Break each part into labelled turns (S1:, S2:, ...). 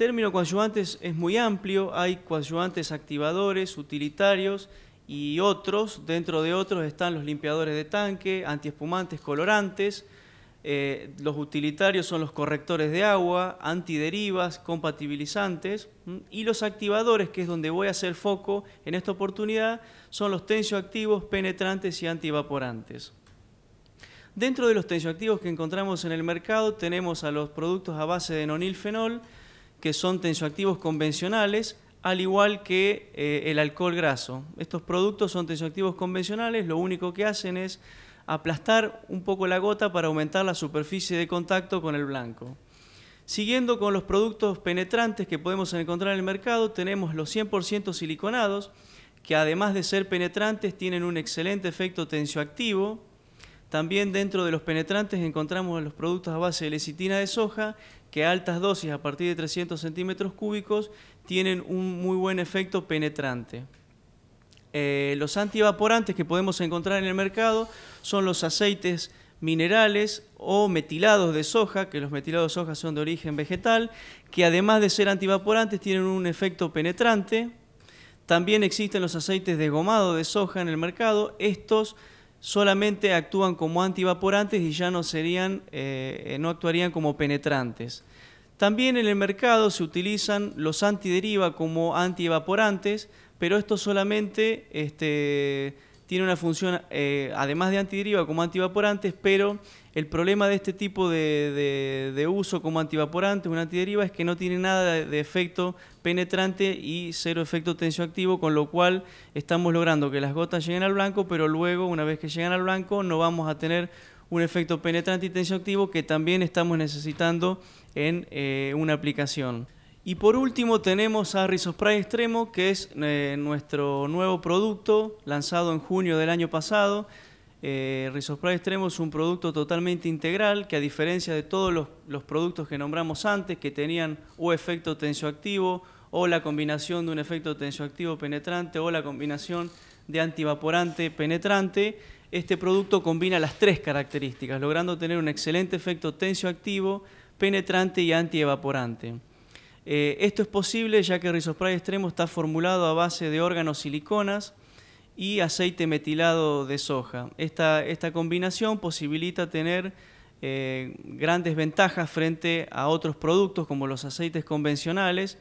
S1: El término coadyuvantes es muy amplio, hay coadyuvantes activadores, utilitarios y otros, dentro de otros están los limpiadores de tanque, antiespumantes, colorantes, eh, los utilitarios son los correctores de agua, antiderivas, compatibilizantes mm. y los activadores, que es donde voy a hacer foco en esta oportunidad, son los tensioactivos, penetrantes y antievaporantes. Dentro de los tensioactivos que encontramos en el mercado tenemos a los productos a base de nonilfenol, que son tensioactivos convencionales, al igual que eh, el alcohol graso. Estos productos son tensioactivos convencionales, lo único que hacen es aplastar un poco la gota para aumentar la superficie de contacto con el blanco. Siguiendo con los productos penetrantes que podemos encontrar en el mercado, tenemos los 100% siliconados, que además de ser penetrantes tienen un excelente efecto tensioactivo, también dentro de los penetrantes encontramos los productos a base de lecitina de soja, que a altas dosis, a partir de 300 centímetros cúbicos, tienen un muy buen efecto penetrante. Eh, los antievaporantes que podemos encontrar en el mercado son los aceites minerales o metilados de soja, que los metilados de soja son de origen vegetal, que además de ser antivaporantes tienen un efecto penetrante. También existen los aceites de gomado de soja en el mercado. Estos solamente actúan como antivaporantes y ya no, serían, eh, no actuarían como penetrantes. También en el mercado se utilizan los antideriva como antievaporantes, pero esto solamente este, tiene una función, eh, además de antideriva, como antivaporantes, pero el problema de este tipo de, uso como antivaporante, una antideriva, es que no tiene nada de, efecto penetrante y cero efecto tensioactivo, con lo cual estamos logrando que las gotas lleguen al blanco, pero luego, una vez que llegan al blanco, no vamos a tener un efecto penetrante y tensioactivo que también estamos necesitando en eh, una aplicación. Y por último tenemos a Rizospray Extremo, que es eh, nuestro nuevo producto lanzado en junio del año pasado. Eh, Extremo es un producto totalmente integral que a diferencia de todos los, productos que nombramos antes, que tenían o efecto tensioactivo o la combinación de un efecto tensioactivo penetrante o la combinación de antievaporante penetrante, este producto combina las tres características, logrando tener un excelente efecto tensioactivo, penetrante y antievaporante. Eh, esto es posible ya que Rizospray Extremo está formulado a base de órganos siliconas y aceite metilado de soja. Esta, combinación posibilita tener eh, grandes ventajas frente a otros productos como los aceites convencionales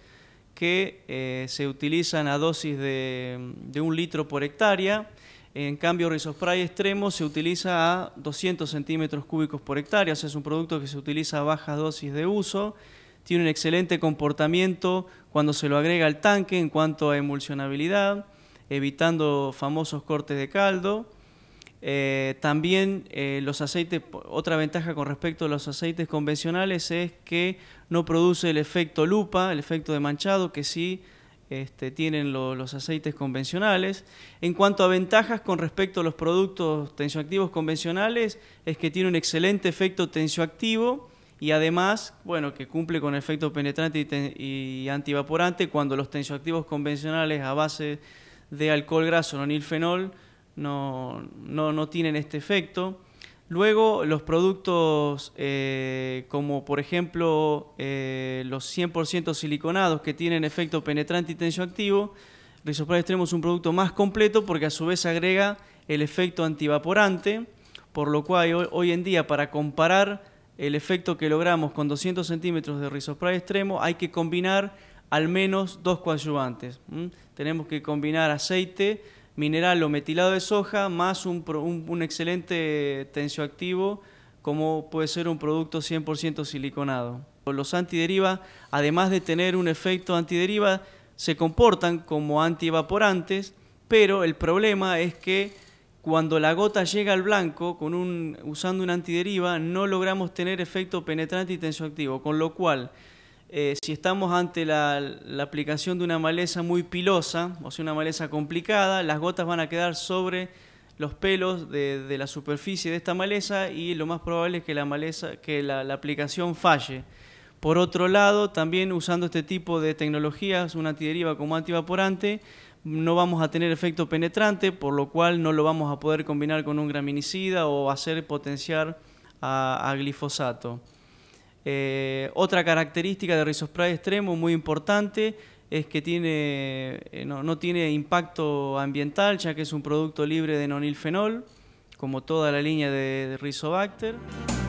S1: que eh, se utilizan a dosis de, un litro por hectárea. En cambio, Rizospray Extremo se utiliza a 200 centímetros cúbicos por hectárea, es un producto que se utiliza a bajas dosis de uso tiene un excelente comportamiento cuando se lo agrega al tanque en cuanto a emulsionabilidad, evitando famosos cortes de caldo. Eh, también eh, los aceites, otra ventaja con respecto a los aceites convencionales es que no produce el efecto lupa, el efecto de manchado que sí este, tienen los aceites convencionales. En cuanto a ventajas con respecto a los productos tensioactivos convencionales, es que tiene un excelente efecto tensioactivo y además, bueno, que cumple con efecto penetrante y, y antivaporante cuando los tensioactivos convencionales a base de alcohol graso, nonilfenol, no, no, no tienen este efecto. Luego, los productos eh, como por ejemplo eh, los 100% siliconados que tienen efecto penetrante y tensioactivo, de Extremo es un producto más completo porque a su vez agrega el efecto antivaporante, por lo cual hoy en día para comparar el efecto que logramos con 200 centímetros de rizospray extremo, hay que combinar al menos dos coadyuvantes. Tenemos que combinar aceite, mineral o metilado de soja, más un, excelente tensioactivo, como puede ser un producto 100% siliconado. Los antiderivas, además de tener un efecto antideriva, se comportan como antievaporantes, pero el problema es que cuando la gota llega al blanco, con un, usando una antideriva, no logramos tener efecto penetrante y tensioactivo, con lo cual, eh, si estamos ante la, aplicación de una maleza muy pilosa, o sea, una maleza complicada, las gotas van a quedar sobre los pelos de, la superficie de esta maleza y lo más probable es que la, maleza, que la, la aplicación falle. Por otro lado, también usando este tipo de tecnologías, una antideriva como antivaporante, no vamos a tener efecto penetrante, por lo cual no lo vamos a poder combinar con un graminicida o hacer potenciar a, glifosato. Eh, otra característica de Rhizospray extremo muy importante es que tiene, eh, no, tiene impacto ambiental, ya que es un producto libre de nonilfenol, como toda la línea de, de Rizobacter.